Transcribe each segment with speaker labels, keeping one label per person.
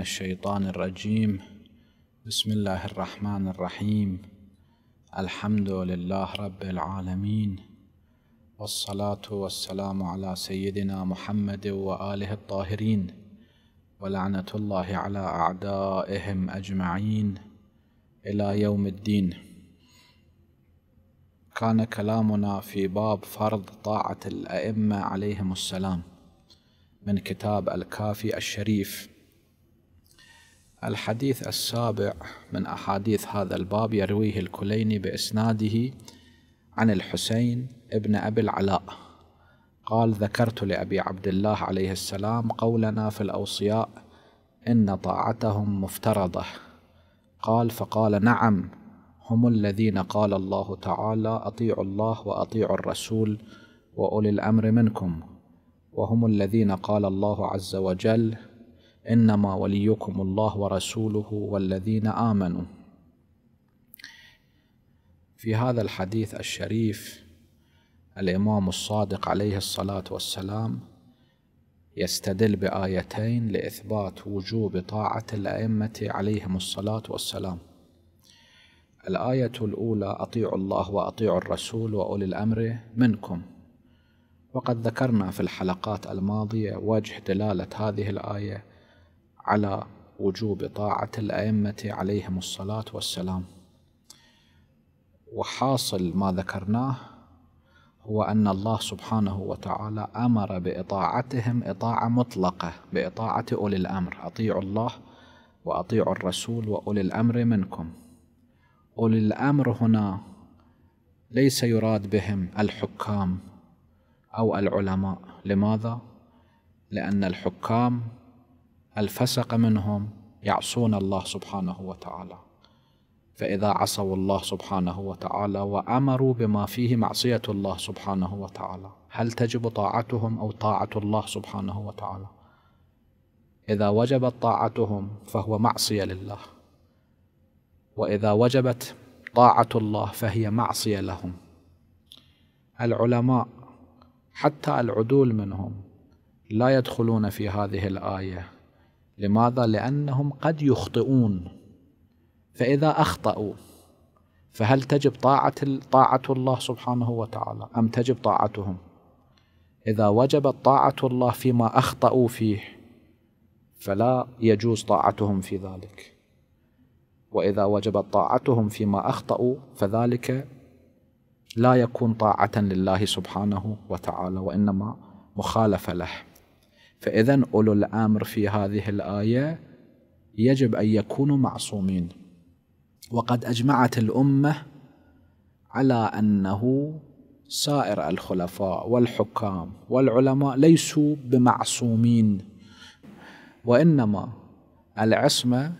Speaker 1: الشيطان الرجيم بسم الله الرحمن الرحيم الحمد لله رب العالمين والصلاة والسلام على سيدنا محمد وآله الطاهرين ولعنة الله على أعدائهم أجمعين إلى يوم الدين كان كلامنا في باب فرض طاعة الأئمة عليهم السلام من كتاب الكافي الشريف الحديث السابع من أحاديث هذا الباب يرويه الكليني بإسناده عن الحسين ابن أبي العلاء قال ذكرت لأبي عبد الله عليه السلام قولنا في الأوصياء إن طاعتهم مفترضة قال فقال نعم هم الذين قال الله تعالى أطيعوا الله وأطيعوا الرسول وأولي الأمر منكم وهم الذين قال الله عز وجل انما وليكم الله ورسوله والذين امنوا في هذا الحديث الشريف الامام الصادق عليه الصلاه والسلام يستدل بايتين لاثبات وجوب طاعه الائمه عليهم الصلاه والسلام الايه الاولى اطيعوا الله واطيعوا الرسول واولي الامر منكم وقد ذكرنا في الحلقات الماضيه وجه دلاله هذه الايه على وجوب طاعة الأئمة عليهم الصلاة والسلام وحاصل ما ذكرناه هو أن الله سبحانه وتعالى أمر بإطاعتهم إطاعة مطلقة بإطاعة أولي الأمر أطيعوا الله وأطيعوا الرسول وأولي الأمر منكم أولي الأمر هنا ليس يراد بهم الحكام أو العلماء لماذا؟ لأن الحكام الفسق منهم يعصون الله سبحانه وتعالى فإذا عصوا الله سبحانه وتعالى وأمروا بما فيه معصية الله سبحانه وتعالى هل تجب طاعتهم أو طاعة الله سبحانه وتعالى إذا وجبت طاعتهم فهو معصية لله وإذا وجبت طاعة الله فهي معصية لهم العلماء حتى العدول منهم لا يدخلون في هذه الآية لماذا؟ لأنهم قد يخطئون فإذا أخطأوا فهل تجب طاعة طاعة الله سبحانه وتعالى أم تجب طاعتهم؟ إذا وجبت طاعة الله فيما أخطأوا فيه فلا يجوز طاعتهم في ذلك وإذا وجبت طاعتهم فيما أخطأوا فذلك لا يكون طاعة لله سبحانه وتعالى وإنما مخالفة له فإذا أولو الأمر في هذه الآية يجب أن يكونوا معصومين وقد أجمعت الأمة على أنه سائر الخلفاء والحكام والعلماء ليسوا بمعصومين وإنما العصمة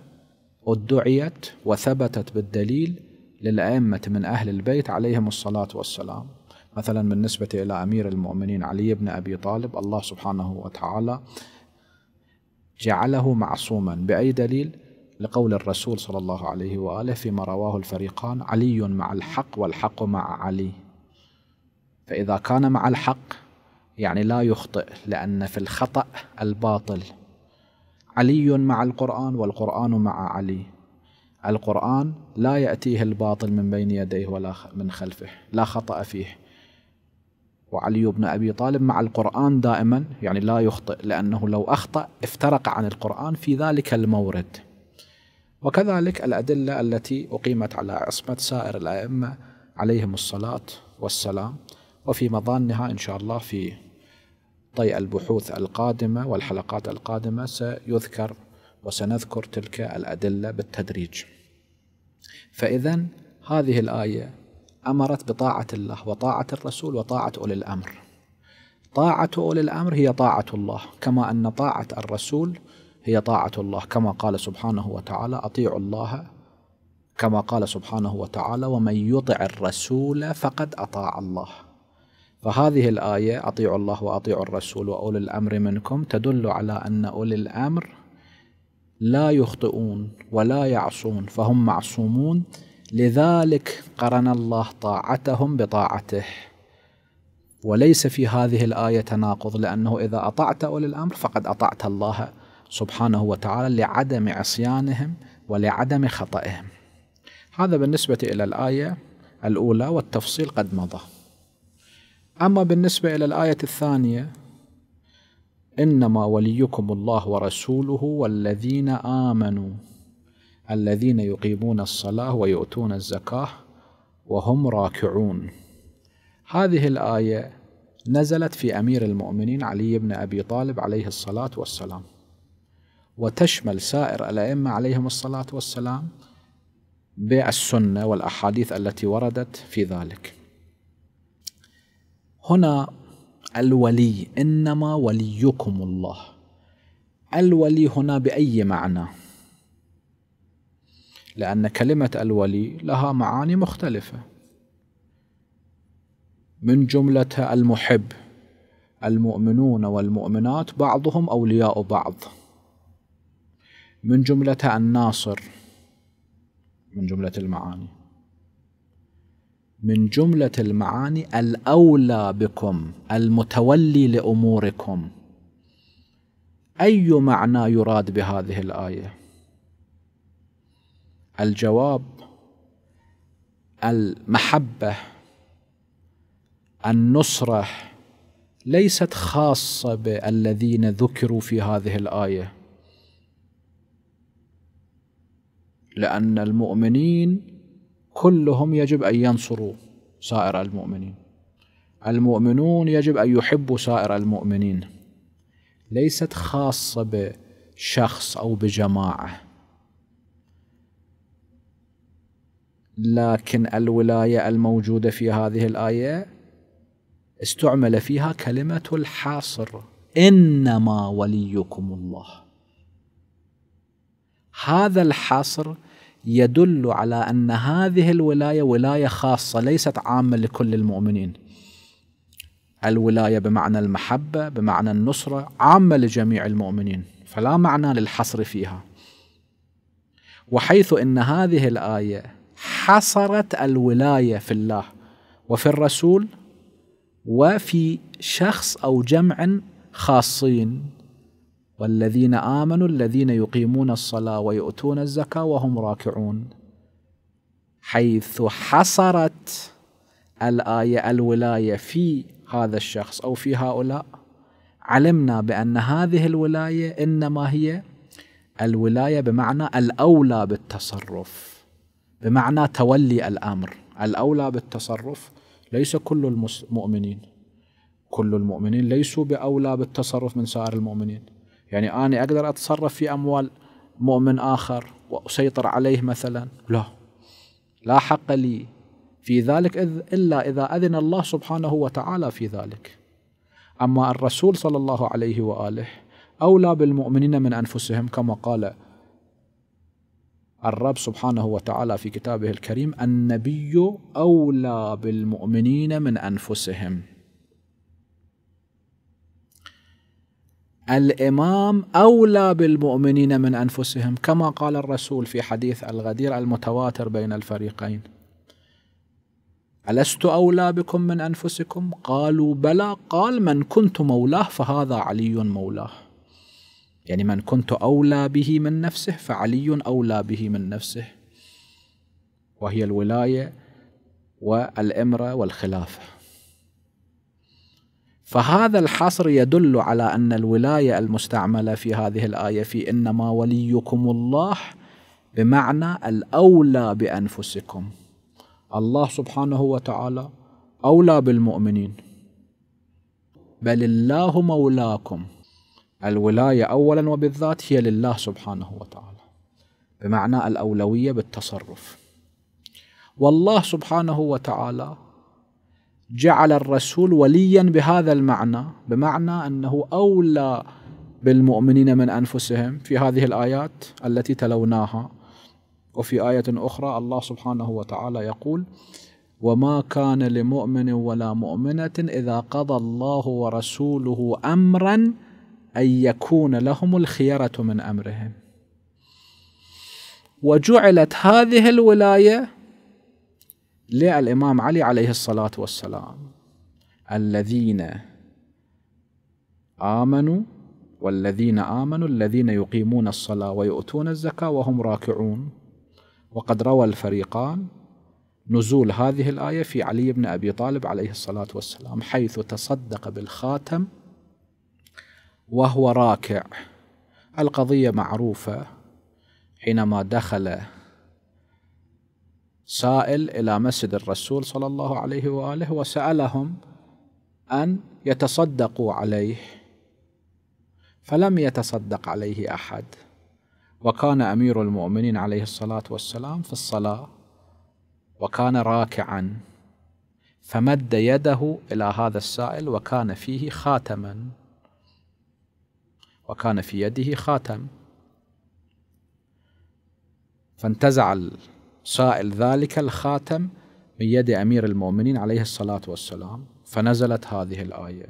Speaker 1: ادعيت وثبتت بالدليل للأئمة من أهل البيت عليهم الصلاة والسلام مثلا بالنسبة إلى أمير المؤمنين علي بن أبي طالب الله سبحانه وتعالى جعله معصوما بأي دليل لقول الرسول صلى الله عليه وآله فيما رواه الفريقان علي مع الحق والحق مع علي فإذا كان مع الحق يعني لا يخطئ لأن في الخطأ الباطل علي مع القرآن والقرآن مع علي القرآن لا يأتيه الباطل من بين يديه ولا من خلفه لا خطأ فيه وعلي بن أبي طالب مع القرآن دائما يعني لا يخطئ لأنه لو أخطأ افترق عن القرآن في ذلك المورد وكذلك الأدلة التي أقيمت على عصمة سائر الأئمة عليهم الصلاة والسلام وفي مظانها إن شاء الله في طي البحوث القادمة والحلقات القادمة سيذكر وسنذكر تلك الأدلة بالتدريج فإذا هذه الآية أمرت بطاعة الله وطاعة الرسول وطاعة أولي الأمر طاعة أولي الأمر هي طاعة الله كما أن طاعة الرسول هي طاعة الله كما قال سبحانه وتعالى أطيعوا الله كما قال سبحانه وتعالى ومن يطع الرسول فقد أطاع الله فهذه الآية أطيعوا الله وأطيعوا الرسول وأولي الأمر منكم تدل على أن أولي الأمر لا يخطئون ولا يعصون فهم معصومون لذلك قرن الله طاعتهم بطاعته وليس في هذه الآية تناقض لأنه إذا أطعت أولي الأمر فقد أطعت الله سبحانه وتعالى لعدم عصيانهم ولعدم خطئهم هذا بالنسبة إلى الآية الأولى والتفصيل قد مضى أما بالنسبة إلى الآية الثانية إنما وليكم الله ورسوله والذين آمنوا الذين يقيمون الصلاة ويؤتون الزكاة وهم راكعون هذه الآية نزلت في أمير المؤمنين علي بن أبي طالب عليه الصلاة والسلام وتشمل سائر الأئمة عليهم الصلاة والسلام بالسنة والأحاديث التي وردت في ذلك هنا الولي إنما وليكم الله الولي هنا بأي معنى؟ لأن كلمة الولي لها معاني مختلفة من جملة المحب المؤمنون والمؤمنات بعضهم أولياء بعض من جملة الناصر من جملة المعاني من جملة المعاني الأولى بكم المتولي لأموركم أي معنى يراد بهذه الآية الجواب المحبه النصره ليست خاصه بالذين ذكروا في هذه الايه لان المؤمنين كلهم يجب ان ينصروا سائر المؤمنين المؤمنون يجب ان يحبوا سائر المؤمنين ليست خاصه بشخص او بجماعه لكن الولاية الموجودة في هذه الآية استعمل فيها كلمة الحاصر إنما وليكم الله هذا الحاصر يدل على أن هذه الولاية ولاية خاصة ليست عامة لكل المؤمنين الولاية بمعنى المحبة بمعنى النصرة عامة لجميع المؤمنين فلا معنى للحصر فيها وحيث ان هذه الايه حصرت الولايه في الله وفي الرسول وفي شخص او جمع خاصين والذين امنوا الذين يقيمون الصلاه ويؤتون الزكاه وهم راكعون حيث حصرت الايه الولايه في هذا الشخص او في هؤلاء علمنا بان هذه الولايه انما هي الولايه بمعنى الاولى بالتصرف بمعنى تولي الامر الاولى بالتصرف ليس كل المؤمنين كل المؤمنين ليسوا باولى بالتصرف من سائر المؤمنين يعني انا اقدر اتصرف في اموال مؤمن اخر واسيطر عليه مثلا لا لا حق لي في ذلك إذ الا اذا اذن الله سبحانه وتعالى في ذلك اما الرسول صلى الله عليه واله اولى بالمؤمنين من انفسهم كما قال الرب سبحانه وتعالى في كتابه الكريم النبي أولى بالمؤمنين من أنفسهم الإمام أولى بالمؤمنين من أنفسهم كما قال الرسول في حديث الغدير المتواتر بين الفريقين ألست أولى بكم من أنفسكم؟ قالوا بلى قال من كنت مولاه فهذا علي مولاه يعني من كنت أولى به من نفسه فعلي أولى به من نفسه وهي الولاية والإمرة والخلافة فهذا الحصر يدل على أن الولاية المستعملة في هذه الآية في إنما وليكم الله بمعنى الأولى بأنفسكم الله سبحانه وتعالى أولى بالمؤمنين بل الله مولاكم الولاية أولا وبالذات هي لله سبحانه وتعالى بمعنى الأولوية بالتصرف والله سبحانه وتعالى جعل الرسول وليا بهذا المعنى بمعنى أنه أولى بالمؤمنين من أنفسهم في هذه الآيات التي تلوناها وفي آية أخرى الله سبحانه وتعالى يقول وما كان لمؤمن ولا مؤمنة إذا قضى الله ورسوله أمرا أن يكون لهم الخيرة من أمرهم وجعلت هذه الولاية للإمام علي عليه الصلاة والسلام الذين آمنوا والذين آمنوا الذين يقيمون الصلاة ويؤتون الزكاة وهم راكعون وقد روى الفريقان نزول هذه الآية في علي بن أبي طالب عليه الصلاة والسلام حيث تصدق بالخاتم وهو راكع القضية معروفة حينما دخل سائل إلى مسجد الرسول صلى الله عليه وآله وسألهم أن يتصدقوا عليه فلم يتصدق عليه أحد وكان أمير المؤمنين عليه الصلاة والسلام في الصلاة وكان راكعا فمد يده إلى هذا السائل وكان فيه خاتما وكان في يده خاتم فانتزع السائل ذلك الخاتم من يد امير المؤمنين عليه الصلاه والسلام فنزلت هذه الايه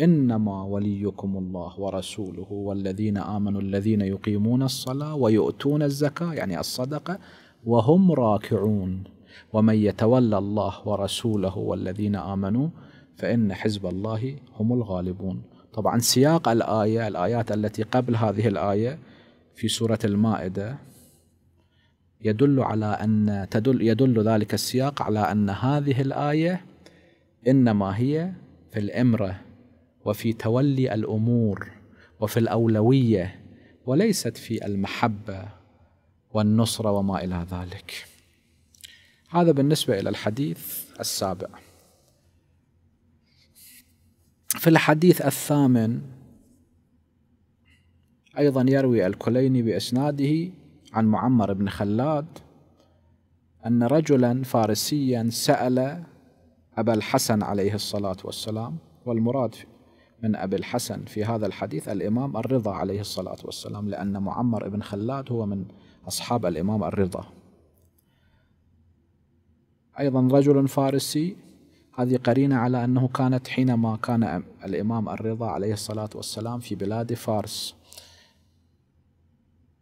Speaker 1: انما وليكم الله ورسوله والذين امنوا الذين يقيمون الصلاه ويؤتون الزكاه يعني الصدقه وهم راكعون ومن يتولى الله ورسوله والذين امنوا فان حزب الله هم الغالبون طبعا سياق الآية الآيات التي قبل هذه الآية في سورة المائدة يدل على أن تدل يدل ذلك السياق على أن هذه الآية إنما هي في الإمرة وفي تولي الأمور وفي الأولوية وليست في المحبة والنصرة وما إلى ذلك هذا بالنسبة إلى الحديث السابع في الحديث الثامن أيضا يروي الكليني بإسناده عن معمر بن خلاد أن رجلا فارسيا سأل أبا الحسن عليه الصلاة والسلام والمراد من أبي الحسن في هذا الحديث الإمام الرضا عليه الصلاة والسلام لأن معمر بن خلاد هو من أصحاب الإمام الرضا أيضا رجل فارسي هذه قرينة على أنه كانت حينما كان الإمام الرضا عليه الصلاة والسلام في بلاد فارس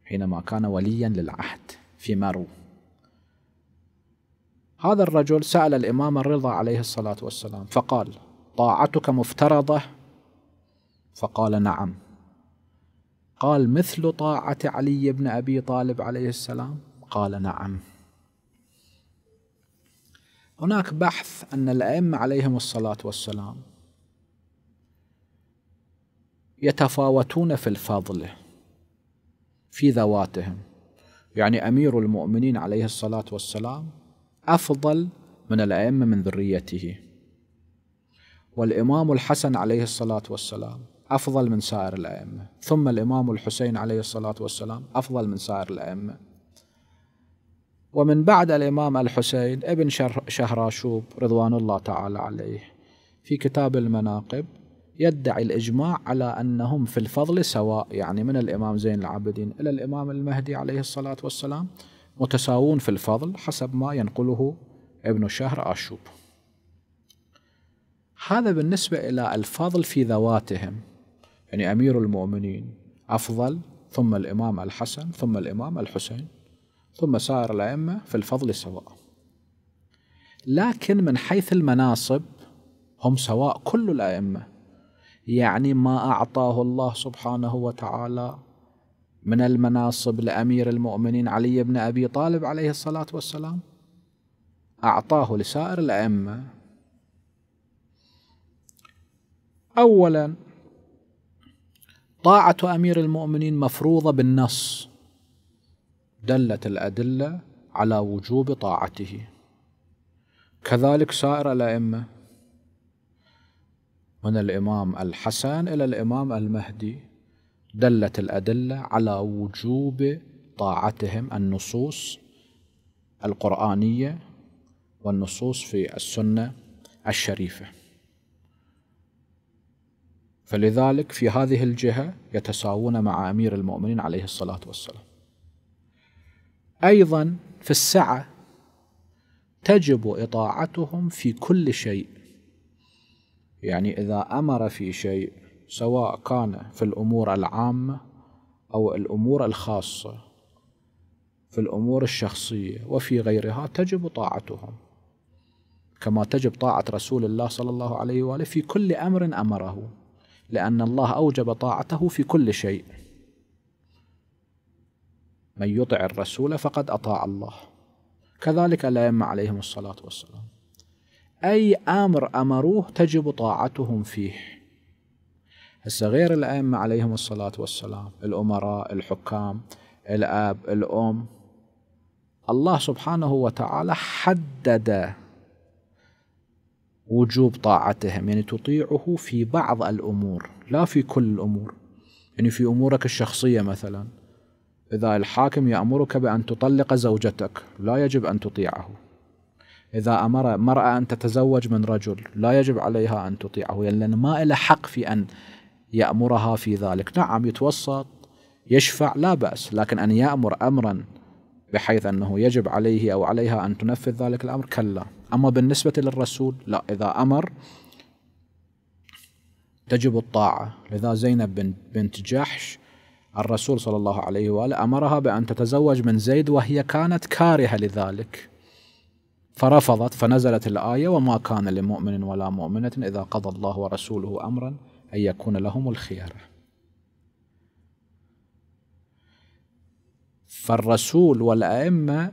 Speaker 1: حينما كان وليا للعهد في مرو هذا الرجل سأل الإمام الرضا عليه الصلاة والسلام فقال طاعتك مفترضة فقال نعم قال مثل طاعة علي بن أبي طالب عليه السلام قال نعم هناك بحث أن الأئمة عليهم الصلاة والسلام يتفاوتون في الفضل في ذواتهم يعني أمير المؤمنين عليه الصلاة والسلام أفضل من الأئمة من ذريته والإمام الحسن عليه الصلاة والسلام أفضل من سائر الأئمة ثم الإمام الحسين عليه الصلاة والسلام أفضل من سائر الأئمة ومن بعد الإمام الحسين ابن شهراشوب رضوان الله تعالى عليه في كتاب المناقب يدعي الإجماع على أنهم في الفضل سواء يعني من الإمام زين العابدين إلى الإمام المهدي عليه الصلاة والسلام متساوون في الفضل حسب ما ينقله ابن شهر آشوب هذا بالنسبة إلى الفضل في ذواتهم يعني أمير المؤمنين أفضل ثم الإمام الحسن ثم الإمام الحسين ثم سائر الأئمة في الفضل سواء لكن من حيث المناصب هم سواء كل الأئمة يعني ما أعطاه الله سبحانه وتعالى من المناصب لأمير المؤمنين علي بن أبي طالب عليه الصلاة والسلام أعطاه لسائر الأئمة أولا طاعة أمير المؤمنين مفروضة بالنص دلت الأدلة على وجوب طاعته كذلك سائر الأئمة من الإمام الحسن إلى الإمام المهدي دلت الأدلة على وجوب طاعتهم النصوص القرآنية والنصوص في السنة الشريفة فلذلك في هذه الجهة يتساوون مع أمير المؤمنين عليه الصلاة والسلام ايضا في السعه تجب اطاعتهم في كل شيء يعني اذا امر في شيء سواء كان في الامور العامه او الامور الخاصه في الامور الشخصيه وفي غيرها تجب طاعتهم كما تجب طاعه رسول الله صلى الله عليه واله في كل امر امره لان الله اوجب طاعته في كل شيء من يطع الرسول فقد أطاع الله كذلك الأئمة عليهم الصلاة والسلام أي أمر أمروه تجب طاعتهم فيه هسه غير الأئمة عليهم الصلاة والسلام الأمراء الحكام الأب الأم الله سبحانه وتعالى حدد وجوب طاعتهم يعني تطيعه في بعض الأمور لا في كل الأمور يعني في أمورك الشخصية مثلاً إذا الحاكم يأمرك بأن تطلق زوجتك لا يجب أن تطيعه إذا أمر مرأة أن تتزوج من رجل لا يجب عليها أن تطيعه يعني لأن ما إلى حق في أن يأمرها في ذلك نعم يتوسط يشفع لا بأس لكن أن يأمر أمرا بحيث أنه يجب عليه أو عليها أن تنفذ ذلك الأمر كلا أما بالنسبة للرسول لا إذا أمر تجب الطاعة لذا زينب بنت جحش الرسول صلى الله عليه واله امرها بان تتزوج من زيد وهي كانت كارهه لذلك. فرفضت فنزلت الايه وما كان لمؤمن ولا مؤمنه اذا قضى الله ورسوله امرا ان يكون لهم الخيار فالرسول والائمه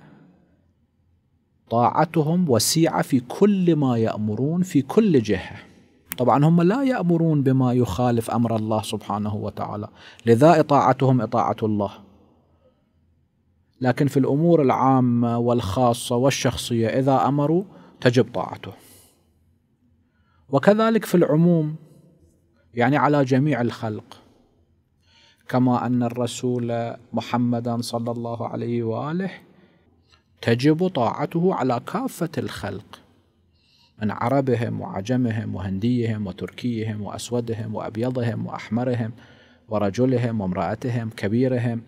Speaker 1: طاعتهم وسيعه في كل ما يامرون في كل جهه. طبعا هم لا يأمرون بما يخالف أمر الله سبحانه وتعالى لذا إطاعتهم إطاعة الله لكن في الأمور العامة والخاصة والشخصية إذا أمروا تجب طاعته وكذلك في العموم يعني على جميع الخلق كما أن الرسول محمدا صلى الله عليه وآله تجب طاعته على كافة الخلق من عربهم وعجمهم وهنديهم وتركيهم وأسودهم وأبيضهم وأحمرهم ورجلهم وامرأتهم كبيرهم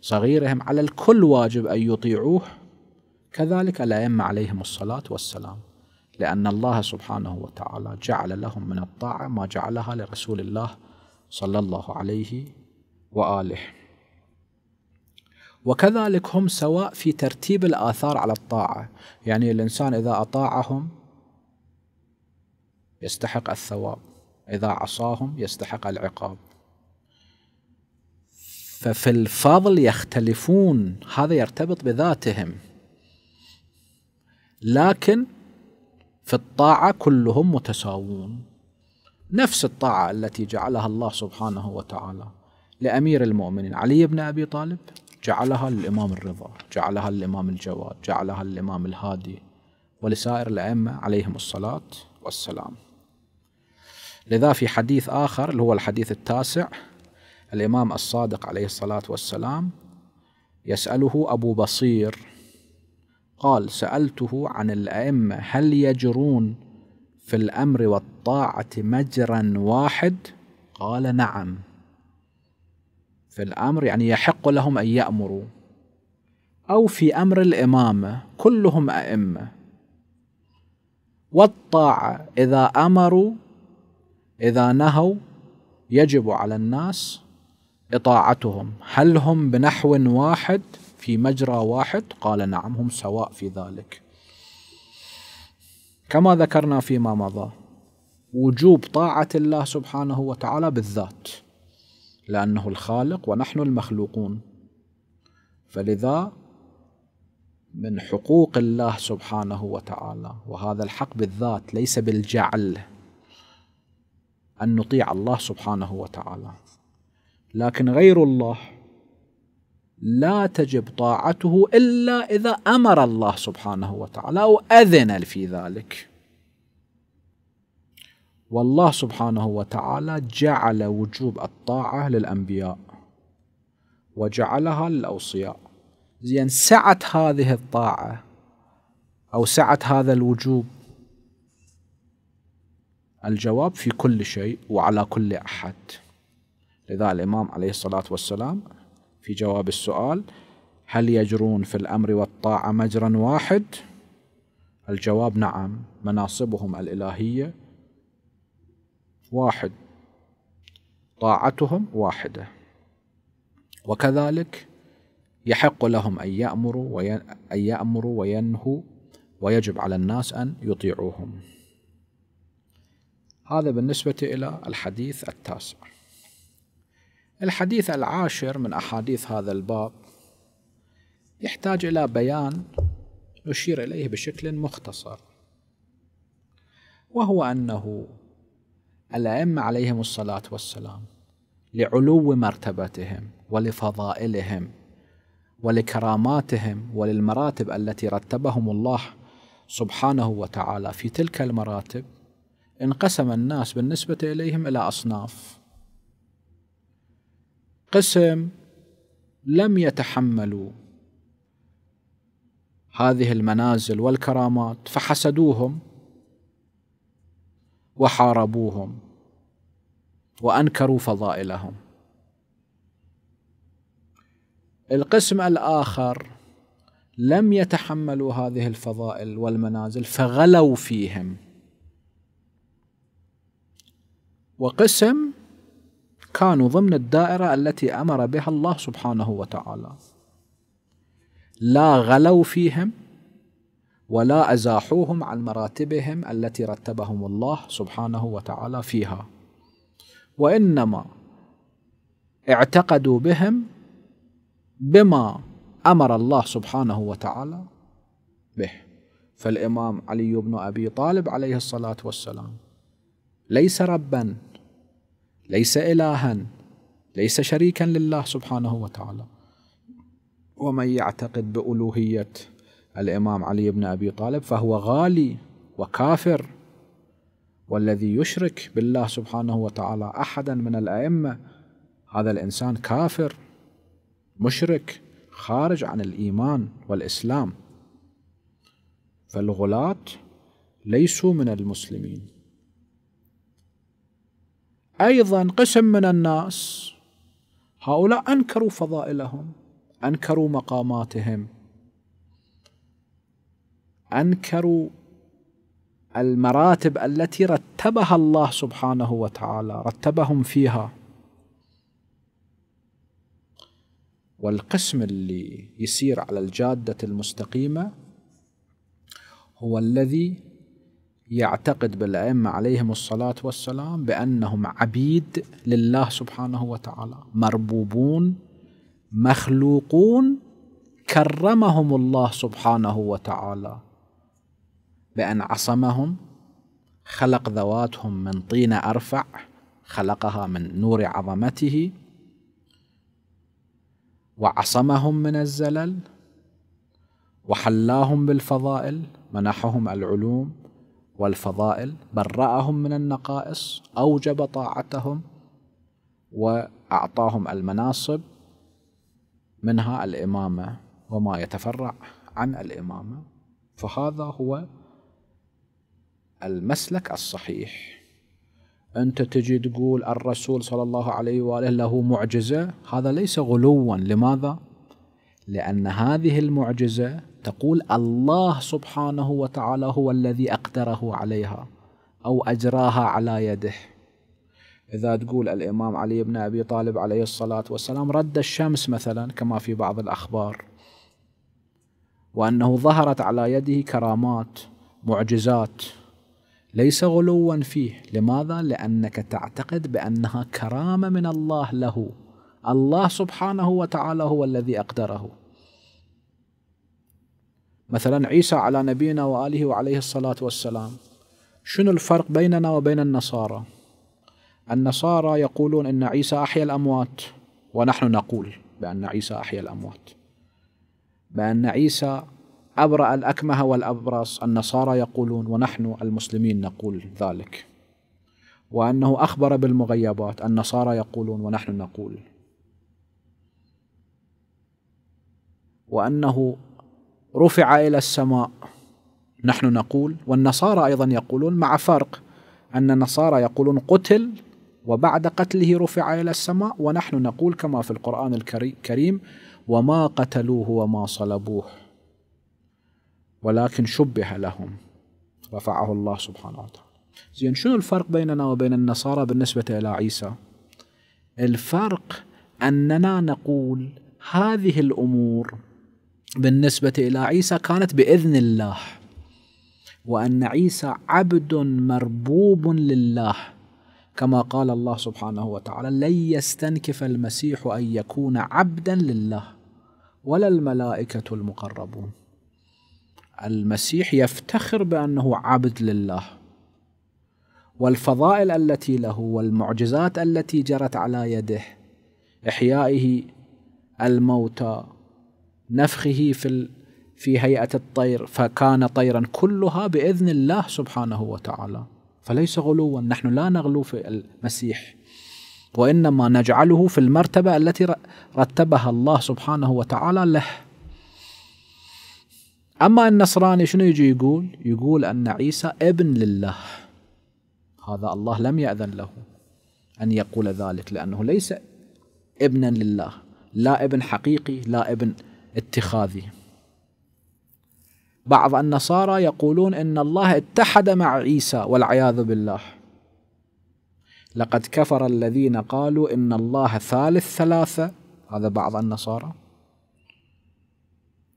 Speaker 1: صغيرهم على الكل واجب أن يطيعوه كذلك الأئمة عليهم الصلاة والسلام لأن الله سبحانه وتعالى جعل لهم من الطاعة ما جعلها لرسول الله صلى الله عليه وآله وكذلك هم سواء في ترتيب الآثار على الطاعة يعني الإنسان إذا أطاعهم يستحق الثواب إذا عصاهم يستحق العقاب ففي الفضل يختلفون هذا يرتبط بذاتهم لكن في الطاعة كلهم متساوون نفس الطاعة التي جعلها الله سبحانه وتعالى لأمير المؤمنين علي بن أبي طالب جعلها للإمام الرضا جعلها للإمام الجواد جعلها للإمام الهادي ولسائر الأئمة عليهم الصلاة والسلام لذا في حديث آخر اللي هو الحديث التاسع الإمام الصادق عليه الصلاة والسلام يسأله أبو بصير قال سألته عن الأئمة هل يجرون في الأمر والطاعة مجرا واحد قال نعم في الأمر يعني يحق لهم أن يأمروا أو في أمر الإمامة كلهم أئمة والطاعة إذا أمروا إذا نهوا يجب على الناس إطاعتهم هل هم بنحو واحد في مجرى واحد قال نعم هم سواء في ذلك كما ذكرنا فيما مضى وجوب طاعة الله سبحانه وتعالى بالذات لأنه الخالق ونحن المخلوقون فلذا من حقوق الله سبحانه وتعالى وهذا الحق بالذات ليس بالجعل أن نطيع الله سبحانه وتعالى لكن غير الله لا تجب طاعته إلا إذا أمر الله سبحانه وتعالى أو أذن في ذلك والله سبحانه وتعالى جعل وجوب الطاعة للأنبياء وجعلها للأوصياء زين سعة هذه الطاعة أو سعة هذا الوجوب الجواب في كل شيء وعلى كل أحد لذا الإمام عليه الصلاة والسلام في جواب السؤال هل يجرون في الأمر والطاعة مجرا واحد؟ الجواب نعم مناصبهم الإلهية واحد طاعتهم واحدة وكذلك يحق لهم أن يأمروا وينهوا ويجب على الناس أن يطيعوهم هذا بالنسبة إلى الحديث التاسع الحديث العاشر من أحاديث هذا الباب يحتاج إلى بيان نشير إليه بشكل مختصر وهو أنه الأئمة عليهم الصلاة والسلام لعلو مرتبتهم ولفضائلهم ولكراماتهم وللمراتب التي رتبهم الله سبحانه وتعالى في تلك المراتب انقسم الناس بالنسبة إليهم إلى أصناف قسم لم يتحملوا هذه المنازل والكرامات فحسدوهم وحاربوهم وانكروا فضائلهم القسم الاخر لم يتحملوا هذه الفضائل والمنازل فغلوا فيهم وقسم كانوا ضمن الدائرة التي أمر بها الله سبحانه وتعالى لا غلوا فيهم ولا أزاحوهم عن مراتبهم التي رتبهم الله سبحانه وتعالى فيها وإنما اعتقدوا بهم بما أمر الله سبحانه وتعالى به فالإمام علي بن أبي طالب عليه الصلاة والسلام ليس ربا ليس إلها ليس شريكا لله سبحانه وتعالى ومن يعتقد بألوهية الإمام علي بن أبي طالب فهو غالي وكافر والذي يشرك بالله سبحانه وتعالى أحدا من الأئمة هذا الإنسان كافر مشرك خارج عن الإيمان والإسلام فالغلاة ليسوا من المسلمين أيضا قسم من الناس هؤلاء أنكروا فضائلهم أنكروا مقاماتهم أنكروا المراتب التي رتبها الله سبحانه وتعالى رتبهم فيها والقسم اللي يسير على الجادة المستقيمة هو الذي يعتقد بالأئمة عليهم الصلاة والسلام بأنهم عبيد لله سبحانه وتعالى مربوبون مخلوقون كرمهم الله سبحانه وتعالى بأن عصمهم خلق ذواتهم من طين أرفع خلقها من نور عظمته وعصمهم من الزلل وحلاهم بالفضائل منحهم العلوم والفضائل برأهم من النقائص أوجب طاعتهم وأعطاهم المناصب منها الإمامة وما يتفرع عن الإمامة فهذا هو المسلك الصحيح أنت تجي تقول الرسول صلى الله عليه وآله له معجزة هذا ليس غلوا لماذا؟ لأن هذه المعجزة تقول الله سبحانه وتعالى هو الذي أقدره عليها أو أجراها على يده إذا تقول الإمام علي بن أبي طالب عليه الصلاة والسلام رد الشمس مثلا كما في بعض الأخبار وأنه ظهرت على يده كرامات معجزات ليس غلوا فيه لماذا؟ لأنك تعتقد بأنها كرامة من الله له الله سبحانه وتعالى هو الذي أقدره مثلا عيسى على نبينا وآله وعليه الصلاة والسلام شنو الفرق بيننا وبين النصارى النصارى يقولون أن عيسى أحيا الأموات ونحن نقول بأن عيسى أحيا الأموات بأن عيسى أبرأ الأكمه والأبرص النصارى يقولون ونحن المسلمين نقول ذلك وأنه أخبر بالمغيبات النصارى يقولون ونحن نقول وأنه رفع الى السماء نحن نقول والنصارى ايضا يقولون مع فرق ان النصارى يقولون قتل وبعد قتله رفع الى السماء ونحن نقول كما في القران الكريم وما قتلوه وما صلبوه ولكن شبه لهم رفعه الله سبحانه وتعالى زين شنو الفرق بيننا وبين النصارى بالنسبة إلى عيسى الفرق أننا نقول هذه الأمور بالنسبة إلى عيسى كانت بإذن الله وأن عيسى عبد مربوب لله كما قال الله سبحانه وتعالى لن يستنكف المسيح أن يكون عبدا لله ولا الملائكة المقربون المسيح يفتخر بأنه عبد لله والفضائل التي له والمعجزات التي جرت على يده إحيائه الموتى نفخه في في هيئة الطير فكان طيرا كلها بإذن الله سبحانه وتعالى فليس غلوا نحن لا نغلو في المسيح وإنما نجعله في المرتبة التي رتبها الله سبحانه وتعالى له أما النصراني شنو يجي يقول يقول أن عيسى ابن لله هذا الله لم يأذن له أن يقول ذلك لأنه ليس ابنا لله لا ابن حقيقي لا ابن اتخاذه بعض النصارى يقولون ان الله اتحد مع عيسى والعياذ بالله لقد كفر الذين قالوا ان الله ثالث ثلاثه هذا بعض النصارى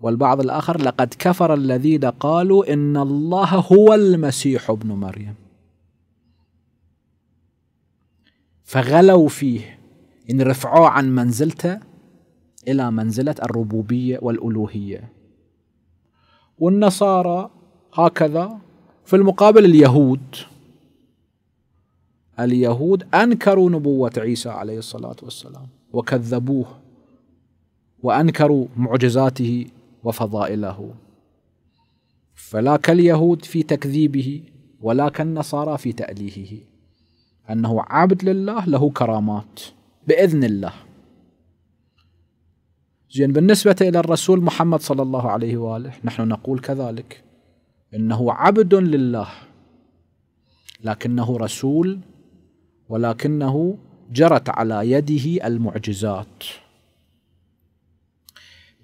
Speaker 1: والبعض الاخر لقد كفر الذين قالوا ان الله هو المسيح ابن مريم فغلوا فيه ان رفعوه عن منزلته إلى منزلة الربوبية والألوهية والنصارى هكذا في المقابل اليهود اليهود أنكروا نبوة عيسى عليه الصلاة والسلام وكذبوه وأنكروا معجزاته وفضائله فلا كاليهود في تكذيبه ولا كالنصارى في تأليهه أنه عبد لله له كرامات بإذن الله زين بالنسبة إلى الرسول محمد صلى الله عليه وآله نحن نقول كذلك إنه عبد لله لكنه رسول ولكنه جرت على يده المعجزات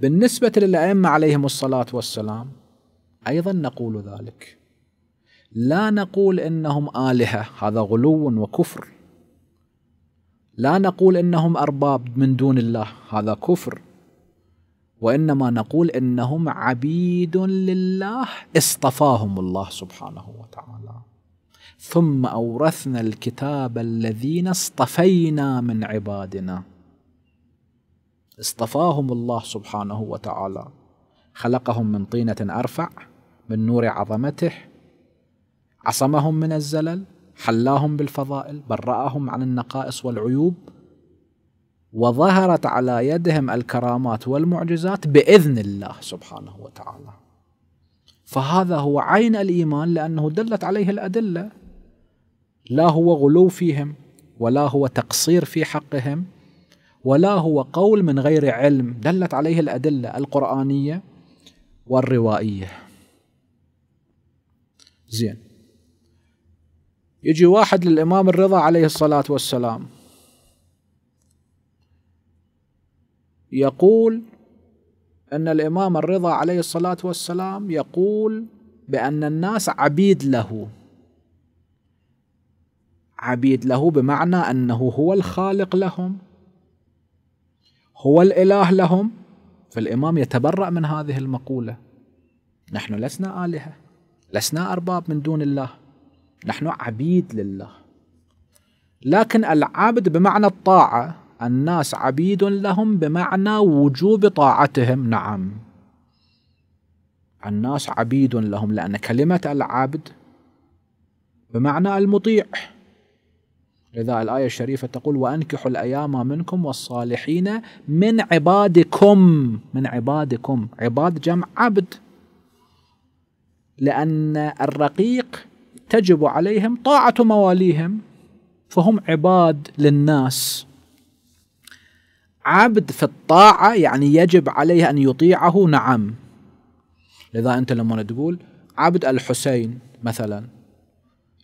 Speaker 1: بالنسبة للأئمة عليهم الصلاة والسلام أيضا نقول ذلك لا نقول إنهم آلهة هذا غلو وكفر لا نقول إنهم أرباب من دون الله هذا كفر وانما نقول انهم عبيد لله اصطفاهم الله سبحانه وتعالى ثم اورثنا الكتاب الذين اصطفينا من عبادنا اصطفاهم الله سبحانه وتعالى خلقهم من طينه ارفع من نور عظمته عصمهم من الزلل حلاهم بالفضائل برأهم عن النقائص والعيوب وظهرت على يدهم الكرامات والمعجزات باذن الله سبحانه وتعالى. فهذا هو عين الايمان لانه دلت عليه الادله. لا هو غلو فيهم ولا هو تقصير في حقهم ولا هو قول من غير علم دلت عليه الادله القرانيه والروائيه. زين. يجي واحد للامام الرضا عليه الصلاه والسلام يقول أن الإمام الرضا عليه الصلاة والسلام يقول بأن الناس عبيد له عبيد له بمعنى أنه هو الخالق لهم هو الإله لهم فالإمام يتبرأ من هذه المقولة نحن لسنا آلهة لسنا أرباب من دون الله نحن عبيد لله لكن العبد بمعنى الطاعة الناس عبيد لهم بمعنى وجوب طاعتهم نعم الناس عبيد لهم لأن كلمة العبد بمعنى المطيع لذا الآية الشريفة تقول وأنكحوا الأيام منكم والصالحين من عبادكم من عبادكم عباد جمع عبد لأن الرقيق تجب عليهم طاعة مواليهم فهم عباد للناس عبد في الطاعة يعني يجب عليه أن يطيعه نعم لذا أنت لما تقول عبد الحسين مثلا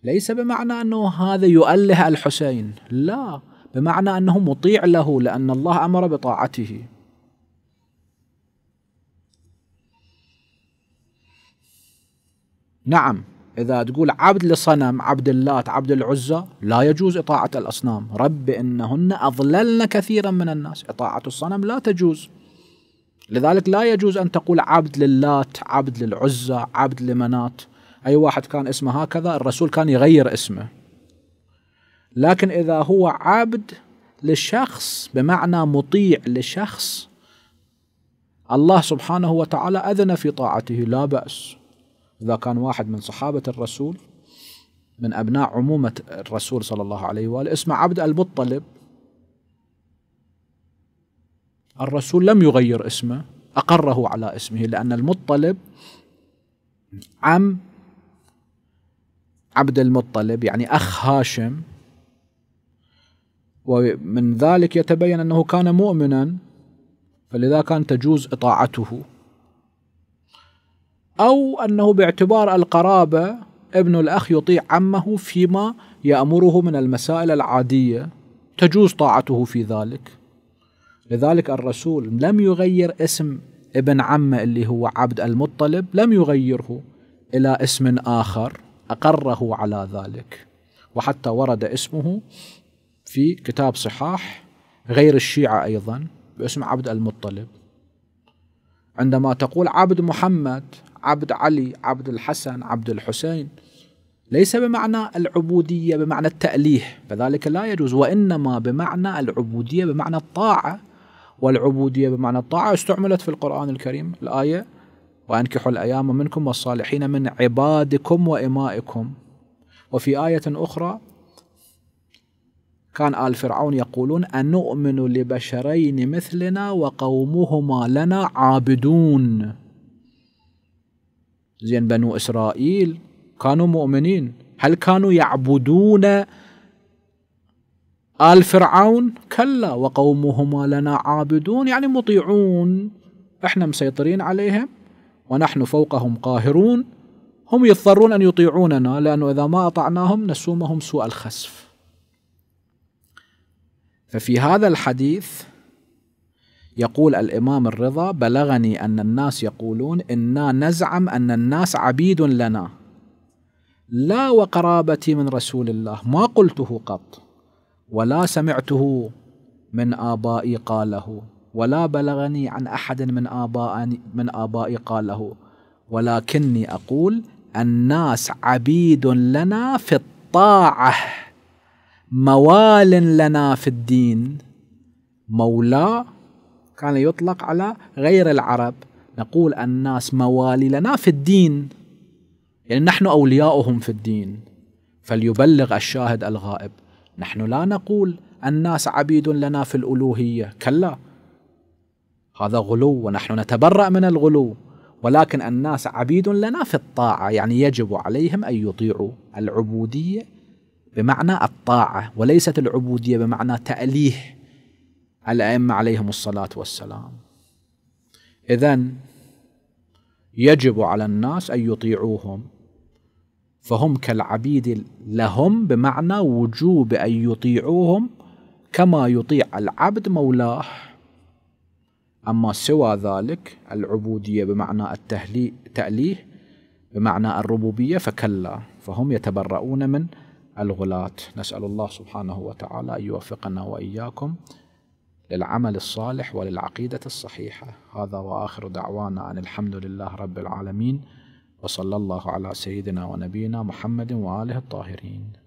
Speaker 1: ليس بمعنى أنه هذا يؤله الحسين لا بمعنى أنه مطيع له لأن الله أمر بطاعته نعم إذا تقول عبد لصنم عبد اللات عبد العزى لا يجوز إطاعة الأصنام رب إنهن أضللن كثيرا من الناس إطاعة الصنم لا تجوز لذلك لا يجوز أن تقول عبد للات عبد للعزى عبد لمنات أي واحد كان اسمه هكذا الرسول كان يغير اسمه لكن إذا هو عبد لشخص بمعنى مطيع لشخص الله سبحانه وتعالى أذن في طاعته لا بأس إذا كان واحد من صحابة الرسول من أبناء عمومة الرسول صلى الله عليه وآله اسمه عبد المطلب الرسول لم يغير اسمه أقره على اسمه لأن المطلب عم عبد المطلب يعني أخ هاشم ومن ذلك يتبين أنه كان مؤمنا فلذا كان تجوز إطاعته أو أنه باعتبار القرابة ابن الأخ يطيع عمه فيما يأمره من المسائل العادية تجوز طاعته في ذلك لذلك الرسول لم يغير اسم ابن عمه اللي هو عبد المطلب لم يغيره إلى اسم آخر أقره على ذلك وحتى ورد اسمه في كتاب صحاح غير الشيعة أيضا باسم عبد المطلب عندما تقول عبد محمد عبد علي عبد الحسن عبد الحسين ليس بمعنى العبودية بمعنى التأليه فذلك لا يجوز وإنما بمعنى العبودية بمعنى الطاعة والعبودية بمعنى الطاعة استعملت في القرآن الكريم الآية وأنكحوا الأيام منكم والصالحين من عبادكم وإمائكم وفي آية أخرى كان آل فرعون يقولون أنؤمن لبشرين مثلنا وقومهما لنا عابدون زين بنو إسرائيل كانوا مؤمنين هل كانوا يعبدون آل فرعون كلا وقومهما لنا عابدون يعني مطيعون احنا مسيطرين عليهم ونحن فوقهم قاهرون هم يضطرون أن يطيعوننا لأنه إذا ما أطعناهم نسومهم سوء الخسف ففي هذا الحديث يقول الإمام الرضا بلغني أن الناس يقولون إنا نزعم أن الناس عبيد لنا لا وقرابتي من رسول الله ما قلته قط ولا سمعته من آبائي قاله ولا بلغني عن أحد من آبائي من آبائي قاله ولكني أقول الناس عبيد لنا في الطاعة موال لنا في الدين مولاه كان يطلق على غير العرب نقول الناس موالي لنا في الدين يعني نحن أولياؤهم في الدين فليبلغ الشاهد الغائب نحن لا نقول الناس عبيد لنا في الألوهية كلا هذا غلو ونحن نتبرأ من الغلو ولكن الناس عبيد لنا في الطاعة يعني يجب عليهم أن يطيعوا العبودية بمعنى الطاعة وليست العبودية بمعنى تأليه الأئمة عليهم الصلاة والسلام إذا يجب على الناس أن يطيعوهم فهم كالعبيد لهم بمعنى وجوب أن يطيعوهم كما يطيع العبد مولاه أما سوى ذلك العبودية بمعنى التأليه بمعنى الربوبية فكلا فهم يتبرؤون من الغلاة نسأل الله سبحانه وتعالى أن يوفقنا وإياكم للعمل الصالح وللعقيدة الصحيحة هذا وآخر دعوانا أن الحمد لله رب العالمين وصلى الله على سيدنا ونبينا محمد وآله الطاهرين